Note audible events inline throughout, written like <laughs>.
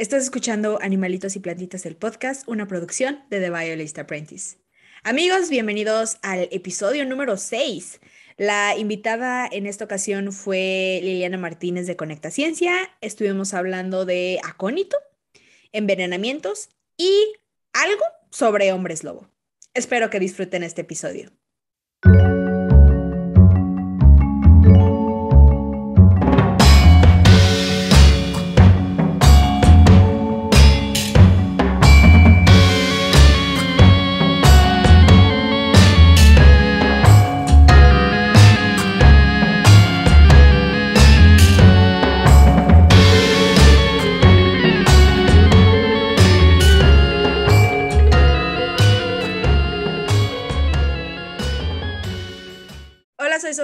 Estás escuchando Animalitos y Plantitas el podcast, una producción de The Violist Apprentice. Amigos, bienvenidos al episodio número 6. La invitada en esta ocasión fue Liliana Martínez de Conecta Ciencia. Estuvimos hablando de acónito, envenenamientos y algo sobre hombres lobo. Espero que disfruten este episodio.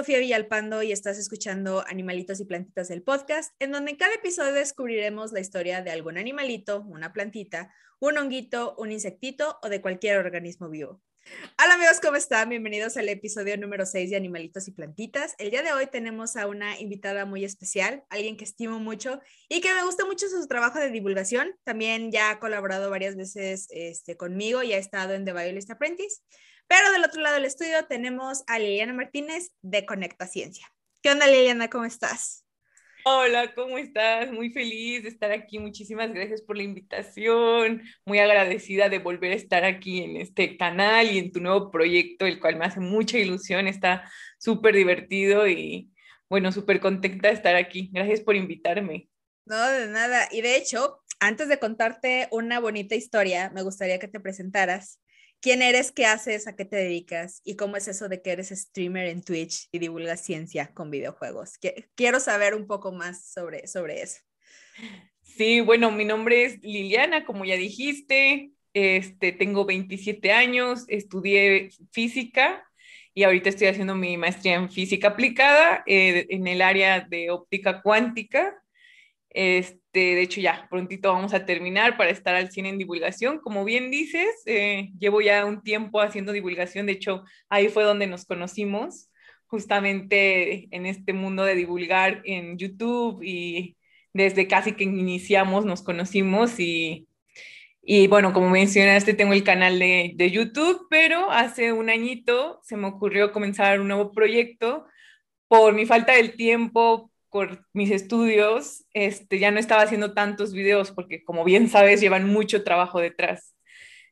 Sofía Villalpando y estás escuchando Animalitos y Plantitas del podcast, en donde en cada episodio descubriremos la historia de algún animalito, una plantita, un honguito, un insectito o de cualquier organismo vivo. Hola amigos, ¿cómo están? Bienvenidos al episodio número 6 de Animalitos y Plantitas. El día de hoy tenemos a una invitada muy especial, alguien que estimo mucho y que me gusta mucho su trabajo de divulgación. También ya ha colaborado varias veces este, conmigo y ha estado en The Violist Apprentice. Pero del otro lado del estudio tenemos a Liliana Martínez de Conecta Ciencia. ¿Qué onda Liliana? ¿Cómo estás? Hola, ¿cómo estás? Muy feliz de estar aquí. Muchísimas gracias por la invitación. Muy agradecida de volver a estar aquí en este canal y en tu nuevo proyecto, el cual me hace mucha ilusión. Está súper divertido y bueno, súper contenta de estar aquí. Gracias por invitarme. No, de nada. Y de hecho, antes de contarte una bonita historia, me gustaría que te presentaras quién eres, qué haces, a qué te dedicas y cómo es eso de que eres streamer en Twitch y divulgas ciencia con videojuegos. Quiero saber un poco más sobre, sobre eso. Sí, bueno, mi nombre es Liliana, como ya dijiste, este, tengo 27 años, estudié física y ahorita estoy haciendo mi maestría en física aplicada eh, en el área de óptica cuántica. Este, este, de hecho, ya prontito vamos a terminar para estar al cine en divulgación. Como bien dices, eh, llevo ya un tiempo haciendo divulgación. De hecho, ahí fue donde nos conocimos, justamente en este mundo de divulgar en YouTube y desde casi que iniciamos nos conocimos y, bueno, como mencionaste, tengo el canal de, de YouTube, pero hace un añito se me ocurrió comenzar un nuevo proyecto por mi falta del tiempo, por mis estudios, este, ya no estaba haciendo tantos videos porque como bien sabes llevan mucho trabajo detrás.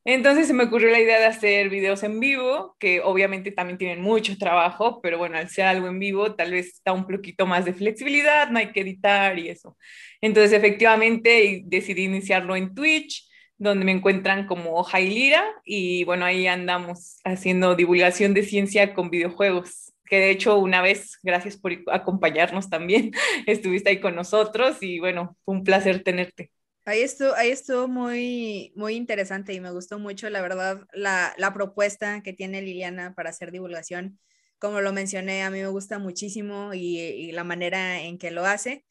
Entonces se me ocurrió la idea de hacer videos en vivo, que obviamente también tienen mucho trabajo, pero bueno, al ser algo en vivo tal vez da un poquito más de flexibilidad, no hay que editar y eso. Entonces efectivamente decidí iniciarlo en Twitch, donde me encuentran como Jailira y bueno, ahí andamos haciendo divulgación de ciencia con videojuegos que de hecho una vez, gracias por acompañarnos también, <laughs> estuviste ahí con nosotros y bueno, fue un placer tenerte. Ahí estuvo, ahí esto muy, muy interesante y me gustó mucho, la verdad, la, propuesta que tiene Liliana para hacer divulgación. Como lo mencioné, a mí me gusta muchísimo y, la manera en que lo hace.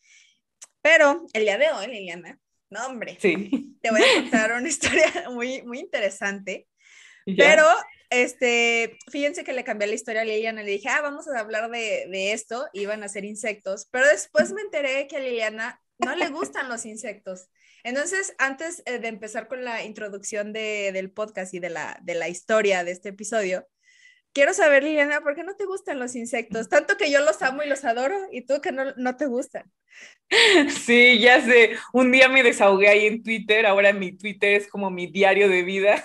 Pero el día de hoy, Liliana, no hombre, sí. te voy a <laughs> contar una historia muy, muy interesante. Pero este, fíjense que le cambié la historia a Liliana, le dije, ah, vamos a hablar de, de esto, iban a ser insectos, pero después me enteré que a Liliana no le gustan los insectos. Entonces, antes eh, de empezar con la introducción del podcast y de la, de la historia de este episodio, quiero saber, Liliana, ¿por qué no te gustan los insectos? Tanto que yo los amo y los adoro, y tú que no, no te gustan. Sí, ya sé. Un día me desahogué ahí en Twitter, ahora mi Twitter es como mi diario de vida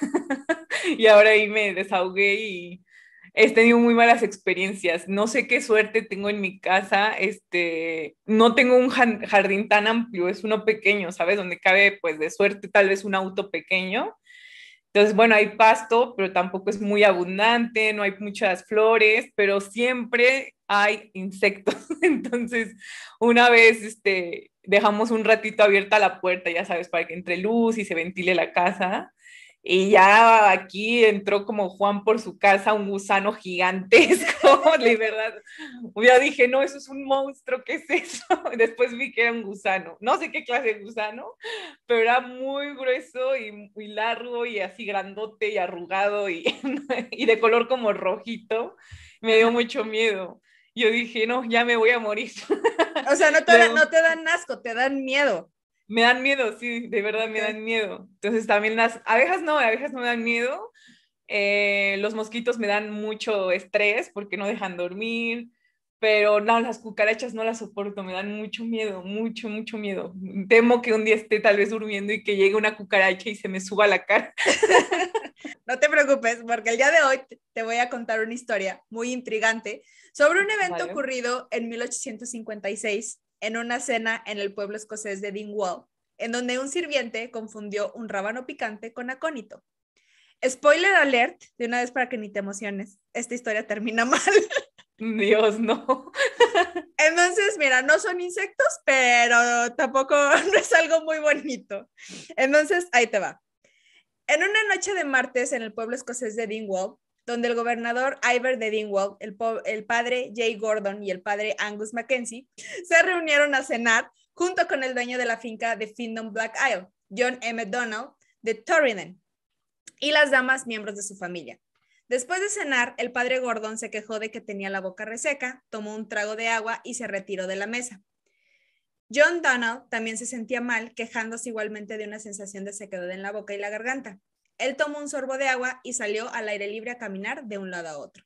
y ahora ahí me desahogué y he tenido muy malas experiencias. No sé qué suerte tengo en mi casa. Este, no tengo un jardín tan amplio, es uno pequeño, ¿sabes? Donde cabe, pues de suerte, tal vez un auto pequeño. Entonces, bueno, hay pasto, pero tampoco es muy abundante, no hay muchas flores, pero siempre hay insectos. <laughs> Entonces, una vez este, dejamos un ratito abierta la puerta, ya sabes, para que entre luz y se ventile la casa y ya aquí entró como Juan por su casa un gusano gigantesco, <laughs> de verdad. Yo dije, no, eso es un monstruo, ¿qué es eso? <laughs> Después vi que era un gusano, no sé qué clase de gusano, pero era muy grueso y muy largo y así grandote y arrugado y, <laughs> y de color como rojito. Me dio mucho miedo. Yo dije, no, ya me voy a morir. O sea, no te, no te dan asco, te dan miedo. Me dan miedo, sí, de verdad me dan miedo. Entonces también las abejas no, abejas no me dan miedo. Eh, los mosquitos me dan mucho estrés porque no dejan dormir, pero no, las cucarachas no las soporto, me dan mucho miedo, mucho, mucho miedo. Temo que un día esté tal vez durmiendo y que llegue una cucaracha y se me suba la cara. <laughs> No te preocupes, porque el día de hoy te voy a contar una historia muy intrigante sobre un evento ocurrido en 1856 en una cena en el pueblo escocés de Dingwall, en donde un sirviente confundió un rábano picante con acónito. Spoiler alert, de una vez para que ni te emociones, esta historia termina <laughs> mal. Dios, no. <laughs> Entonces, mira, no son insectos, pero tampoco <laughs> es algo muy bonito. Entonces, ahí te va. En una noche de martes en el pueblo escocés de Dingwall, donde el gobernador Iver de Dingwall, el, padre Jay Gordon y el padre Angus Mackenzie se reunieron a cenar junto con el dueño de la finca de Findon Black Isle, John M. Donald de Torridon, y las damas miembros de su familia. Después de cenar, el padre Gordon se quejó de que tenía la boca reseca, tomó un trago de agua y se retiró de la mesa. John Donald también se sentía mal, quejándose igualmente de una sensación de sequedad en la boca y la garganta. Él tomó un sorbo de agua y salió al aire libre a caminar de un lado a otro.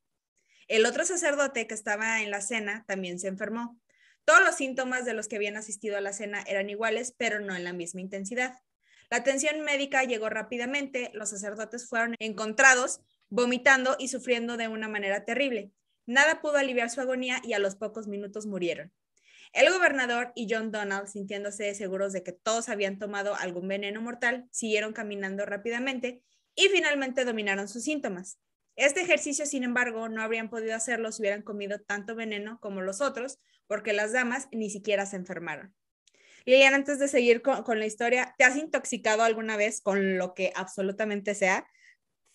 El otro sacerdote que estaba en la cena también se enfermó. Todos los síntomas de los que habían asistido a la cena eran iguales, pero no en la misma intensidad. La atención médica llegó rápidamente, los sacerdotes fueron encontrados vomitando y sufriendo de una manera terrible. Nada pudo aliviar su agonía y a los pocos minutos murieron. El gobernador y John Donald, sintiéndose seguros de que todos habían tomado algún veneno mortal, siguieron caminando rápidamente y finalmente dominaron sus síntomas. Este ejercicio, sin embargo, no habrían podido hacerlo si hubieran comido tanto veneno como los otros, porque las damas ni siquiera se enfermaron. Lilian, antes de seguir con, con, la historia, ¿te has intoxicado alguna vez con lo que absolutamente sea?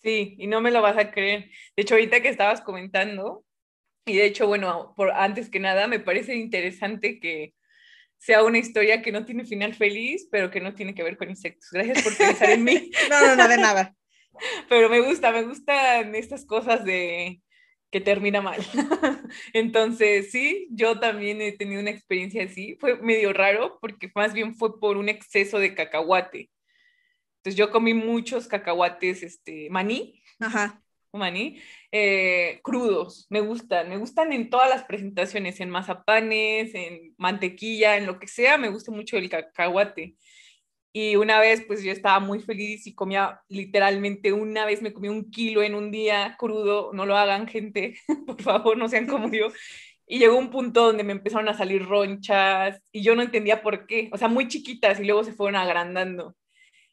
Sí, y no me lo vas a creer. De hecho, ahorita que estabas comentando, y de hecho, bueno, por, antes que nada, me parece interesante que sea una historia que no tiene final feliz, pero que no tiene que ver con insectos. Gracias por pensar en mí. <laughs> no, no, no, de nada. <laughs> pero me gusta, me gustan estas cosas de que termina mal. <laughs> Entonces, sí, yo también he tenido una experiencia así. Fue medio raro porque más bien fue por un exceso de cacahuate. Entonces, yo comí muchos cacahuates, este, maní. Ajá. Maní. Eh, crudos, me gustan, me gustan en todas las presentaciones, en mazapanes, en mantequilla, en lo que sea, me gusta mucho el cacahuate. Y una vez, pues yo estaba muy feliz y comía literalmente una vez, me comí un kilo en un día crudo, no lo hagan gente, <laughs> por favor, no sean como yo. Y llegó un punto donde me empezaron a salir ronchas y yo no entendía por qué, o sea, muy chiquitas y luego se fueron agrandando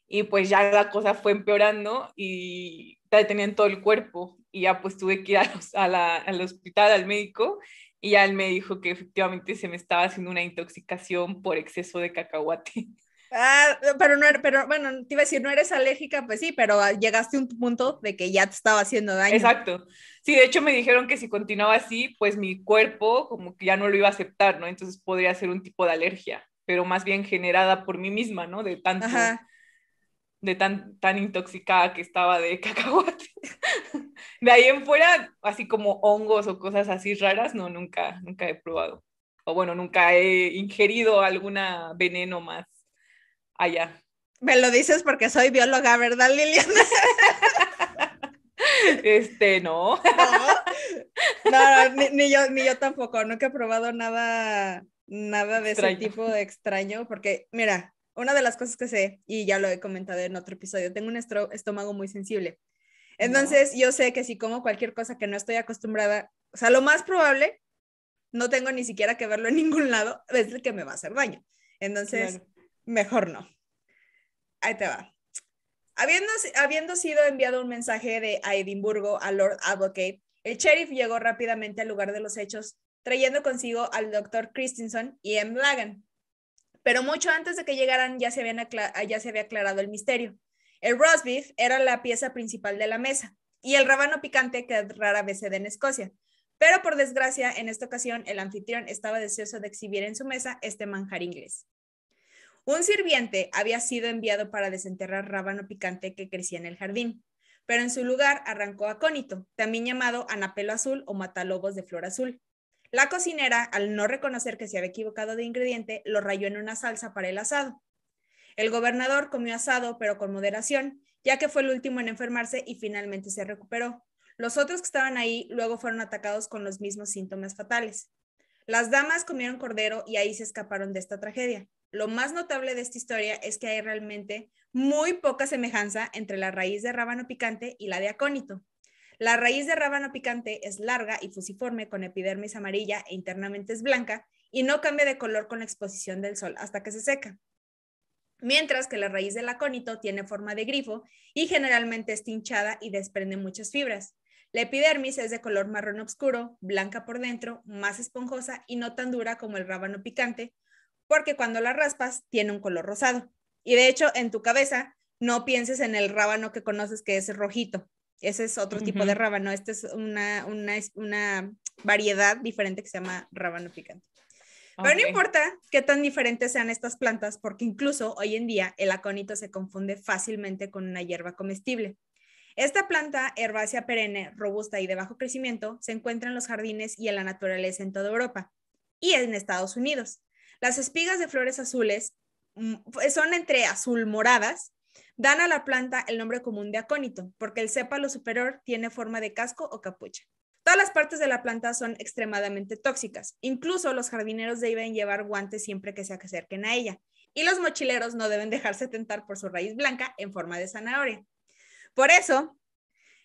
y pues ya la cosa fue empeorando y te detenían todo el cuerpo y ya pues tuve que ir a la, al hospital, al médico y ya él me dijo que efectivamente se me estaba haciendo una intoxicación por exceso de cacahuate. Ah, pero no, pero bueno, te iba a decir, no eres alérgica, pues sí, pero llegaste a un punto de que ya te estaba haciendo daño. Exacto. Sí, de hecho me dijeron que si continuaba así, pues mi cuerpo como que ya no lo iba a aceptar, ¿no? Entonces podría ser un tipo de alergia, pero más bien generada por mí misma, ¿no? De tanto de tan, tan intoxicada que estaba de <laughs> cacahuate. De ahí en fuera, así como hongos o cosas así raras, no, nunca, nunca he probado. O bueno, nunca he ingerido alguna veneno más allá. Me lo dices porque soy bióloga, ¿verdad, Liliana? <laughs> Este, no. No, ni, yo, ni yo tampoco, nunca he probado nada, nada de ese tipo de extraño, porque mira, una de las cosas que sé, y ya lo he comentado en otro episodio, tengo un estómago muy sensible. Entonces, yo sé que si como cualquier cosa que no estoy acostumbrada, o sea, lo más probable, no tengo ni siquiera que verlo en <laughs> ningún lado, es el que me va a hacer daño. Entonces, mejor no. Ahí te va. Habiendo, habiendo sido enviado un mensaje de a Edimburgo a Lord Advocate, el sheriff llegó rápidamente al lugar de los hechos, trayendo consigo al doctor Christensen y M. Lagan, pero mucho antes de que llegaran ya se, ah, ya se había aclarado el misterio. El roast beef era la pieza principal de la mesa y el rábano picante que rara vez se da en Escocia. Pero por desgracia, en esta ocasión el anfitrión estaba deseoso de exhibir en su mesa este manjar inglés. Un sirviente había sido enviado para desenterrar rábano picante que crecía en el jardín, pero en su lugar arrancó acónito, también llamado anapelo azul o matalobos de flor azul, la cocinera, al no reconocer que se había equivocado de ingrediente, lo rayó en una salsa para el asado. El gobernador comió asado, pero con moderación, ya que fue el último en enfermarse y finalmente se recuperó. Los otros que estaban ahí luego fueron atacados con los mismos síntomas fatales. Las damas comieron cordero y ahí se escaparon de esta tragedia. Lo más notable de esta historia es que hay realmente muy poca semejanza entre la raíz de rábano picante y la de acónito. La raíz de rábano picante es larga y fusiforme con epidermis amarilla e internamente es blanca y no cambia de color con la exposición del sol hasta que se seca. Mientras que la raíz del acónito tiene forma de grifo y generalmente es hinchada y desprende muchas fibras. La epidermis es de color marrón oscuro, blanca por dentro, más esponjosa y no tan dura como el rábano picante, porque cuando la raspas tiene un color rosado. Y de hecho, en tu cabeza no pienses en el rábano que conoces que es rojito, ese es otro tipo de rábano. Esta es una, variedad diferente que se llama rábano picante. Pero no importa qué tan diferentes sean estas plantas, porque incluso hoy en día el aconito se confunde fácilmente con una hierba comestible. Esta planta herbácea perenne, robusta y de bajo crecimiento, se encuentra en los jardines y en la naturaleza en toda Europa y en Estados Unidos. Las espigas de flores azules mm, son entre azul moradas Dan a la planta el nombre común de acónito, porque el sépalo superior tiene forma de casco o capucha. Todas las partes de la planta son extremadamente tóxicas. Incluso los jardineros deben llevar guantes siempre que se acerquen a ella. Y los mochileros no deben dejarse tentar por su raíz blanca en forma de zanahoria. Por eso,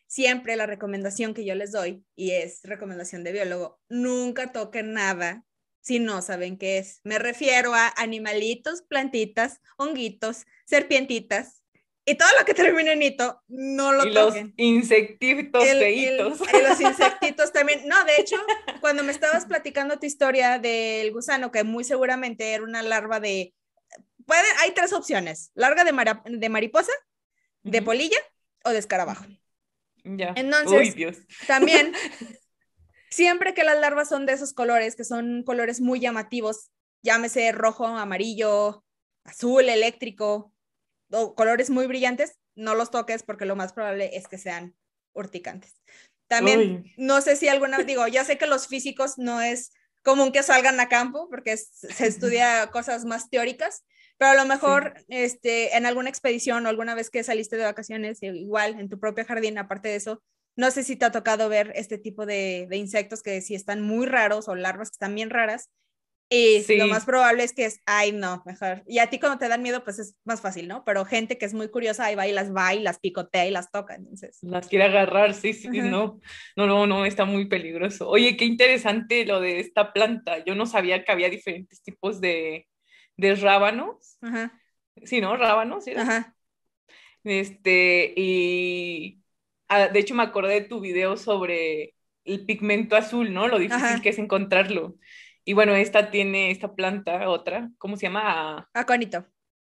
siempre la recomendación que yo les doy, y es recomendación de biólogo, nunca toquen nada si no saben qué es. Me refiero a animalitos, plantitas, honguitos, serpientitas, y todo lo que termine en hito, no lo y los insectitos los <laughs> insectitos también. No, de hecho, cuando me estabas platicando tu historia del gusano, que muy seguramente era una larva de... Puede, hay tres opciones. Larga de, mariposa, de polilla o de escarabajo. Ya. Entonces, también, <laughs> siempre que las larvas son de esos colores, que son colores muy llamativos, llámese rojo, amarillo, azul, eléctrico, o colores muy brillantes, no los toques porque lo más probable es que sean urticantes. También, no sé si alguna, <laughs> digo, ya sé que los físicos no es común que salgan a campo porque se estudia cosas más teóricas, pero a lo mejor este, en alguna expedición o alguna vez que saliste de vacaciones, e-, igual en tu propio jardín, aparte de eso, no sé si te ha tocado ver este tipo de, de insectos que sí están muy raros o larvas que están bien raras y lo más probable es que es, ay, no, mejor. Y a ti cuando te dan miedo, pues es más fácil, ¿no? Pero gente que es muy curiosa, ahí va y las va y las picotea y las toca, entonces. Las quiere agarrar, sí, sí, no. No, no, no, está muy peligroso. Oye, qué interesante lo de esta planta. Yo no sabía que había diferentes tipos de, de rábanos. Ajá. Sí, ¿no? Rábanos, ¿sí? Ajá. Este, y ah, de hecho me acordé de tu video sobre el pigmento azul, ¿no? Lo difícil que es encontrarlo. Y bueno, esta tiene, esta planta, otra, ¿cómo se llama? Ah, aconito.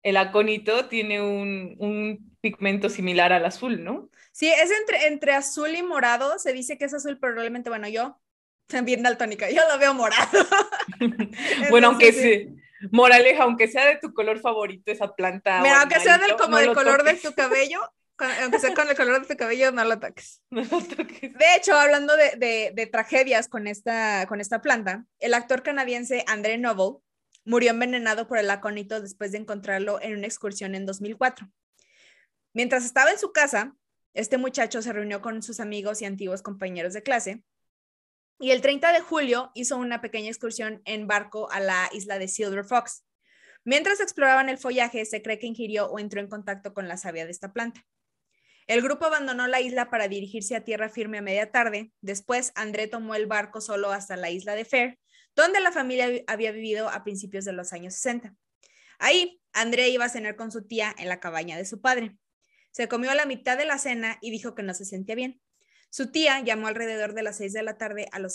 El aconito tiene un, pigmento similar al azul, ¿no? Sí, es entre, entre azul y morado, se dice que es azul, pero realmente, bueno, yo también daltónica, yo lo veo morado. <laughs> bueno, aunque sí. Moraleja, aunque sea de tu color favorito, esa planta. Mira, aunque sea del, como del color de tu cabello, aunque sea con el color de tu cabello, no lo toques. <laughs> De hecho, hablando de, tragedias con esta, con esta planta, el actor canadiense André Noble murió envenenado por el acónito después de encontrarlo en una excursión en 2004. Mientras estaba en su casa, este muchacho se reunió con sus amigos y antiguos compañeros de clase y el 30 de julio hizo una pequeña excursión en barco a la isla de Silver Fox. Mientras exploraban el follaje, se cree que ingirió o entró en contacto con la savia de esta planta. El grupo abandonó la isla para dirigirse a tierra firme a media tarde. Después, André tomó el barco solo hasta la isla de Fair, donde la familia había vivido a principios de los años 60. Ahí, André iba a cenar con su tía en la cabaña de su padre. Se comió la mitad de la cena y dijo que no se sentía bien. Su tía llamó alrededor de las seis de la tarde a los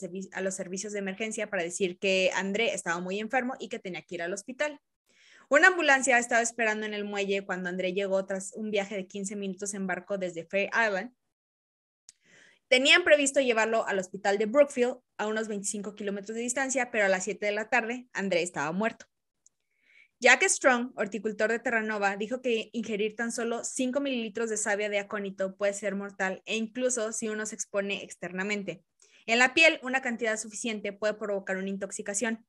servicios de emergencia para decir que André estaba muy enfermo y que tenía que ir al hospital. Una ambulancia estaba esperando en el muelle cuando André llegó tras un viaje de 15 minutos en barco desde Fair Island. Tenían previsto llevarlo al hospital de Brookfield, a unos 25 kilómetros de distancia, pero a las 7 de la tarde André estaba muerto. Jack Strong, horticultor de Terranova, dijo que ingerir tan solo 5 mililitros de savia de acónito puede ser mortal e incluso si uno se expone externamente. En la piel, una cantidad suficiente puede provocar una intoxicación.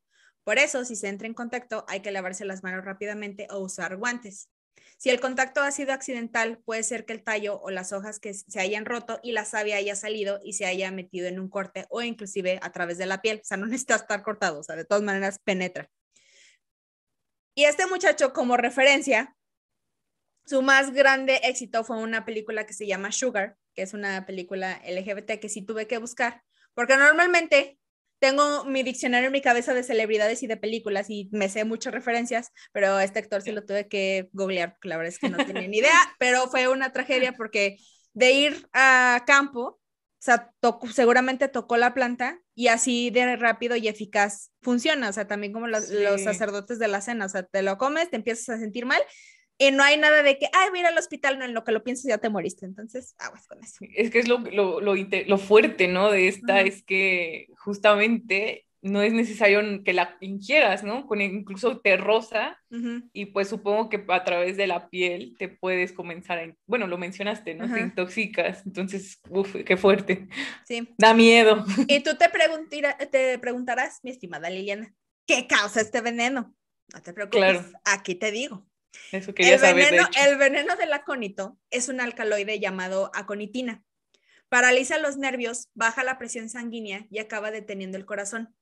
Por eso, si se entra en contacto, hay que lavarse las manos rápidamente o usar guantes. Si el contacto ha sido accidental, puede ser que el tallo o las hojas que se hayan roto y la savia haya salido y se haya metido en un corte o inclusive a través de la piel. O sea, no <laughs> necesita estar cortado, o sea, de todas maneras penetra. Y este muchacho, como referencia, su más grande éxito fue una película que se llama Sugar, que es una película LGBT que sí tuve que buscar, porque normalmente tengo mi diccionario en mi cabeza de celebridades y de películas y me sé muchas referencias, pero este actor se lo tuve que googlear porque la verdad es que no tenía ni <laughs> idea, pero fue una tragedia porque de ir a campo, o sea, seguramente tocó la planta y así de rápido y eficaz funciona, o sea, también como los, los, sacerdotes de la cena, o sea, te lo comes, te empiezas a sentir mal, y no hay nada de que, ay, mira al hospital, no, en lo que lo piensas ya te moriste. Entonces, aguas con eso. Es que es lo, lo, lo, fuerte, ¿no? De esta, es que justamente no es necesario que la ingieras, ¿no? Con, incluso te rosa y pues supongo que a través de la piel te puedes comenzar a, bueno, lo mencionaste, ¿no? Te intoxicas, entonces, uff, qué fuerte. Sí. Da miedo. Y tú te, te preguntarás, mi estimada Liliana, ¿qué causa este veneno? No te preocupes, aquí te digo el Veneno, del acónito es un alcaloide llamado aconitina. Paraliza los nervios, baja la presión sanguínea y acaba deteniendo el corazón.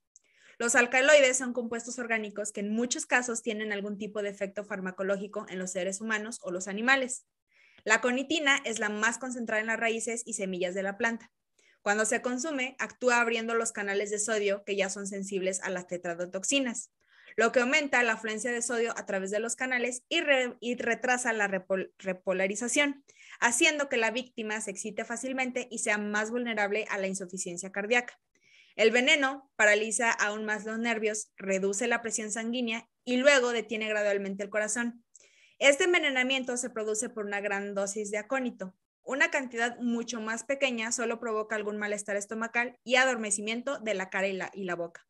Los alcaloides son compuestos orgánicos que en muchos casos tienen algún tipo de efecto farmacológico en los seres humanos o los animales. La aconitina es la más concentrada en las raíces y semillas de la planta. Cuando se consume, actúa abriendo los canales de sodio que ya son sensibles a las tetradotoxinas lo que aumenta la afluencia de sodio a través de los canales y, retrasa la repolarización, haciendo que la víctima se excite fácilmente y sea más vulnerable a la insuficiencia cardíaca. El veneno paraliza aún más los nervios, reduce la presión sanguínea y luego detiene gradualmente el corazón. Este envenenamiento se produce por una gran dosis de acónito. Una cantidad mucho más pequeña solo provoca algún malestar estomacal y adormecimiento de la cara y la boca.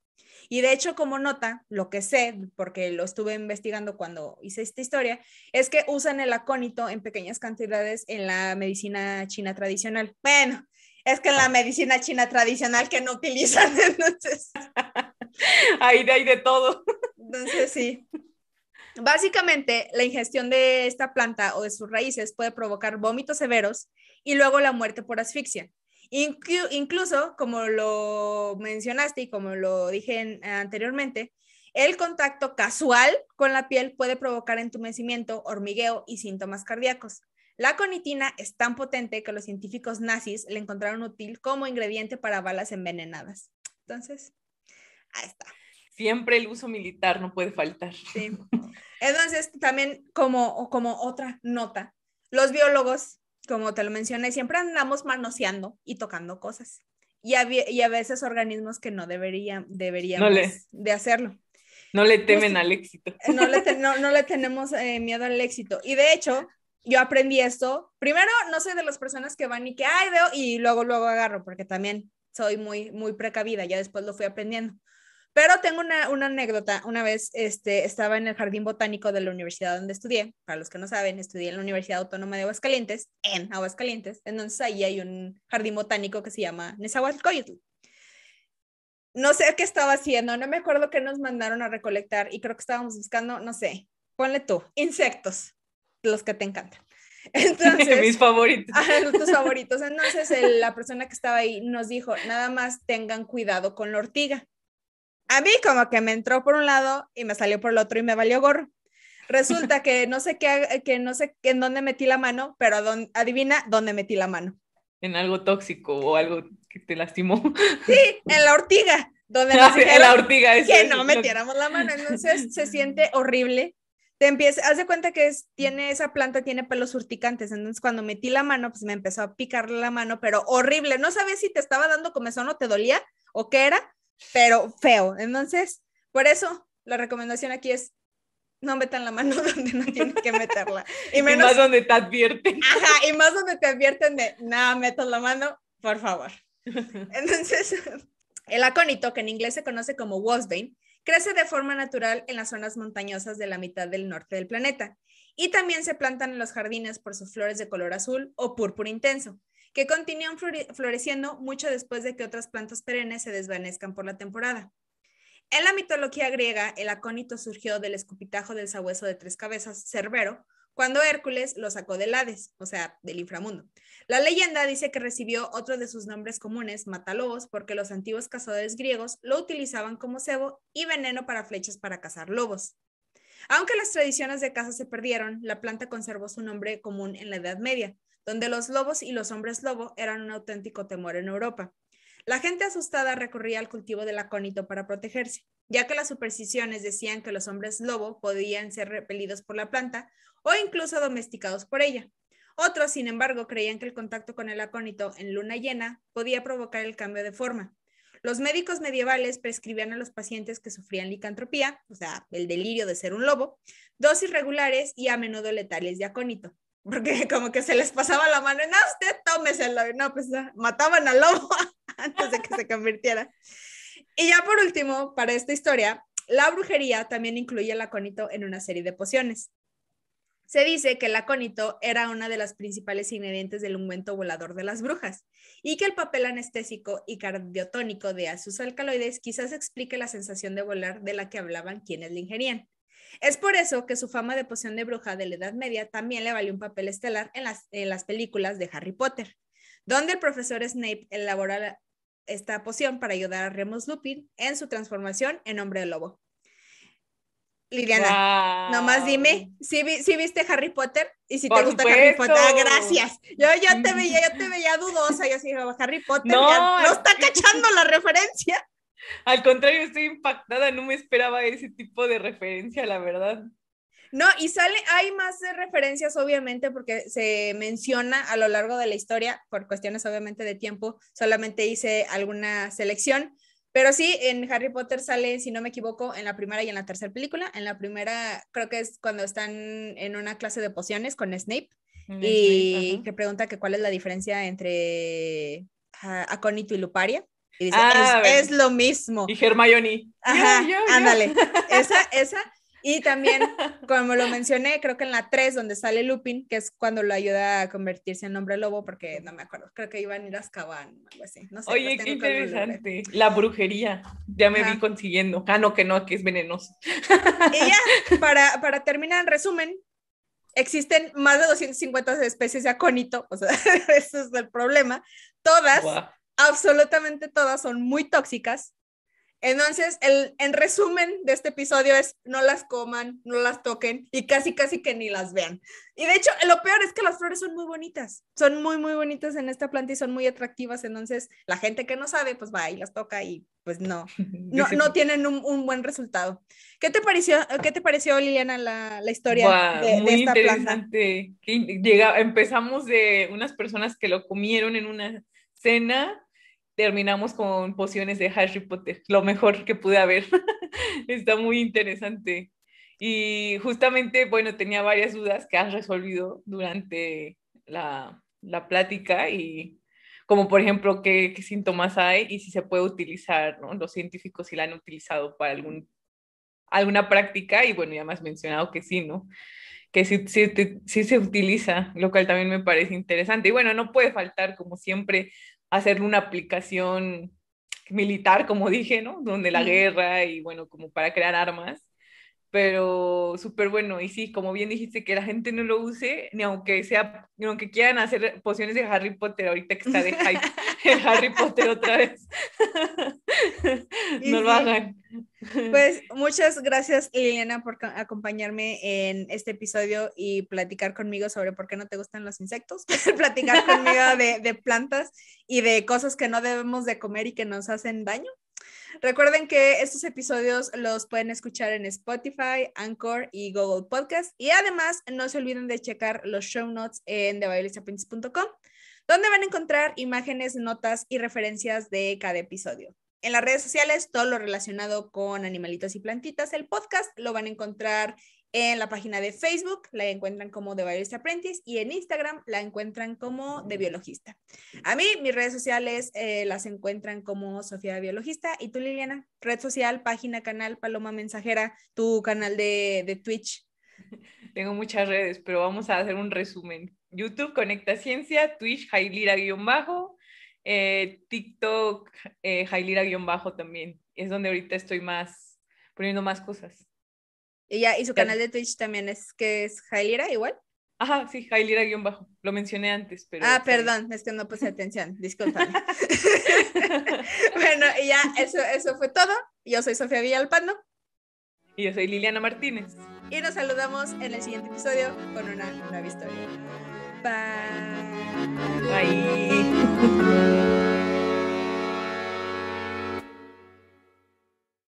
Y de hecho, como nota, lo que sé, porque lo estuve investigando cuando hice esta historia, es que usan el acónito en pequeñas cantidades en la medicina china tradicional. Bueno, es que en la ah. medicina china tradicional que no utilizan, <laughs> entonces. <laughs> Ahí de ahí de todo. Entonces, sí. Básicamente, la ingestión de esta planta o de sus raíces puede provocar vómitos severos y luego la muerte por asfixia incluso, como lo mencionaste y como lo dije anteriormente, el contacto casual con la piel puede provocar entumecimiento, hormigueo y síntomas cardíacos. La conitina es tan potente que los científicos nazis la encontraron útil como ingrediente para balas envenenadas. Entonces, ahí está. Siempre el uso militar no puede faltar. Sí. Entonces, también como, como otra nota, los biólogos como te lo mencioné, siempre andamos manoseando y tocando cosas. Y a, y a veces organismos que no deberían, deberíamos de hacerlo. No le temen al éxito. Eh, no le, <laughs> no, le tenemos eh, miedo al éxito. Y de hecho, yo aprendí esto. Primero, no soy de las personas que van y que, ay, veo, y luego, luego agarro, porque también soy muy, muy precavida. Ya después lo fui aprendiendo. Pero tengo una, anécdota. Una vez este, estaba en el Jardín Botánico de la universidad donde estudié. Para los que no saben, estudié en la Universidad Autónoma de Aguascalientes, en Aguascalientes. Entonces ahí hay un jardín botánico que se llama Nezahualcóyotl. No sé qué estaba haciendo, no me acuerdo qué nos mandaron a recolectar y creo que estábamos buscando, no sé, ponle tú, insectos, los que te encantan. <laughs> Entonces, mis favoritos. Ah, tus favoritos. Entonces, la persona que estaba ahí nos dijo, nada más tengan cuidado con la ortiga a mí como que me entró por un lado y me salió por el otro y me valió gorro. Resulta <laughs> que no sé qué, que no sé en dónde metí la mano, pero adivina dónde metí la mano. En algo tóxico o algo que te lastimó. Sí, en la ortiga, donde <laughs> ah, en la ortiga, que no metiéramos la mano. Entonces se siente horrible. Te empieza, haz de cuenta que es, tiene esa planta tiene pelos urticantes, entonces cuando metí la mano, pues me empezó a picar la mano, pero horrible. No sabes si te estaba dando comezón o te dolía o qué era, pero feo. Entonces, por eso la recomendación aquí es no metan la mano <laughs> donde no tienen que meterla. <laughs> Y, menos, más donde te advierten. Ajá, y más donde te advierten de, nada, metan la mano, por favor. <laughs> Entonces, el acónito, que en inglés se conoce como Wolfsbane, crece de forma natural en las zonas montañosas de la mitad del norte del planeta y también se plantan en los jardines por sus flores de color azul o púrpura intenso, que continúan floreciendo mucho después de que otras plantas perennes se desvanezcan por la temporada. En la mitología griega, el acónito surgió del escupitajo del sabueso de tres cabezas, Cerbero, cuando Hércules lo sacó del Hades, o sea, del inframundo. La leyenda dice que recibió otro de sus nombres comunes, matalobos, porque los antiguos cazadores griegos lo utilizaban como cebo y veneno para flechas para cazar lobos. Aunque las tradiciones de caza se perdieron, la planta conservó su nombre común en la Edad Media, donde los lobos y los hombres lobo eran un auténtico temor en Europa. La gente asustada recorría al cultivo del acónito para protegerse, ya que las supersticiones decían que los hombres lobo podían ser repelidos por la planta o incluso domesticados por ella. Otros, sin embargo, creían que el contacto con el acónito en luna llena podía provocar el cambio de forma. Los médicos medievales prescribían a los pacientes que sufrían licantropía, o sea, el delirio de ser un lobo, dosis regulares y a menudo letales de acónito porque <laughs> como que se les pasaba la mano, no, usted tómeselo, y no, pues mataban al lobo <laughs> antes de que se convirtiera. Y ya por último, para esta historia, la brujería también incluye el acónito en una serie de pociones. Se dice que el acónito era una de las principales ingredientes del ungüento volador de las brujas y que el papel anestésico y cardiotónico de sus alcaloides quizás explique la sensación de volar de la que hablaban quienes le ingerían. Es por eso que su fama de poción de bruja de la Edad Media también le valió un papel estelar en las, películas de Harry Potter, donde el profesor Snape elabora esta poción para ayudar a Remus Lupin en su transformación en hombre lobo. Liliana, nomás dime, si ¿sí, viste Harry Potter? Y si te gusta Harry Potter, ah, gracias. Yo, ya te <laughs> veía, yo te veía dudosa, yo así, oh, Harry Potter, no, no está cachando la referencia. Al contrario, estoy impactada, no me esperaba ese tipo de referencia, la verdad. No, y sale, hay más referencias, obviamente, porque se menciona a lo largo de la historia, por cuestiones obviamente de tiempo, solamente hice alguna selección, pero sí, en Harry Potter sale, si no me equivoco, en la primera y en la tercera película. En la primera creo que es cuando están en una clase de pociones con Snape y le que pregunta que cuál es la diferencia entre ah, Aconito y luparia. Y dice, ah, es, lo mismo. Y Hermione. Ajá, ándale. Esa, esa. Y <laughs> también, como lo mencioné, creo que en la 3, donde sale Lupin, que es cuando lo ayuda a convertirse en hombre lobo, porque no me acuerdo, creo que iban a ir a Azkaban o algo así. No sé, Oye, qué interesante. La brujería, ya me vi consiguiendo. Ah, no, que no, que es venenoso. <laughs> Y ya, para, para terminar, en resumen, existen más de 250 especies de acónito, o sea, <laughs> eso es el problema. Todas absolutamente todas son muy tóxicas. Entonces, el, en resumen de este episodio es no las coman, no las toquen y casi, casi que ni las vean. Y de hecho, lo peor es que las flores son muy bonitas, son muy, muy bonitas en esta planta y son muy atractivas. Entonces, la gente que no sabe, pues va y las toca y pues no, <laughs> no, tienen un, buen resultado. ¿Qué te pareció, qué te pareció Liliana, la, la historia de, de muy interesante. Llega, empezamos de unas personas que lo comieron en una cena terminamos con pociones de Harry Potter, lo mejor que pude haber. <laughs> Está muy interesante. Y justamente, bueno, tenía varias dudas que has resolvido durante la, la plática y como por ejemplo qué, síntomas hay y si se puede utilizar, ¿no? Los científicos si la han utilizado para algún, alguna práctica y bueno, ya me has mencionado que sí, ¿no? Que si sí se utiliza, lo cual también me parece interesante. Y bueno, no puede faltar, como siempre, hacer una aplicación militar, como dije, ¿no? Donde la guerra y bueno, como para crear armas. Pero súper bueno, y sí, como bien dijiste, que la gente no lo use, ni aunque sea, ni aunque quieran hacer pociones de Harry Potter, ahorita que está de <laughs> hype Harry Potter otra vez. no lo hagan. <laughs> Pues muchas gracias Liliana por acompañarme en este episodio y platicar conmigo sobre por qué no te gustan los insectos, <laughs> platicar conmigo <laughs> de, plantas y de cosas que no debemos de comer y que nos hacen daño. Recuerden que estos episodios los pueden escuchar en Spotify, Anchor y Google Podcast. Y además, no se olviden de checar los show notes en thebailistaprince.com, donde van a encontrar imágenes, notas y referencias de cada episodio. En las redes sociales, todo lo relacionado con animalitos y plantitas. El podcast lo van a encontrar en la página de Facebook, la encuentran como The Biologist Apprentice y en Instagram la encuentran como The Biologista. A mí, mis redes sociales eh, las encuentran como Sofía Biologista. ¿Y tú, Liliana? Red social, página, canal, paloma mensajera, tu canal de, de Twitch. <laughs> Tengo muchas redes, pero vamos a hacer un resumen. YouTube Conecta Ciencia, Twitch Jailira-bajo, eh, TikTok, eh, Jailira-bajo también. Es donde ahorita estoy más poniendo más cosas. Y y su canal de Twitch también es que es Jailira igual. Ajá, sí, Jailira-bajo. Lo mencioné antes, pero. Ah, perdón, es que no puse <laughs> atención, disculpa. <laughs> bueno, y ya, eso, eso fue todo. Yo soy Sofía Villalpando. Y yo soy Liliana Martínez. Y nos saludamos en el siguiente episodio con una nueva historia. Bye. Bye. <laughs>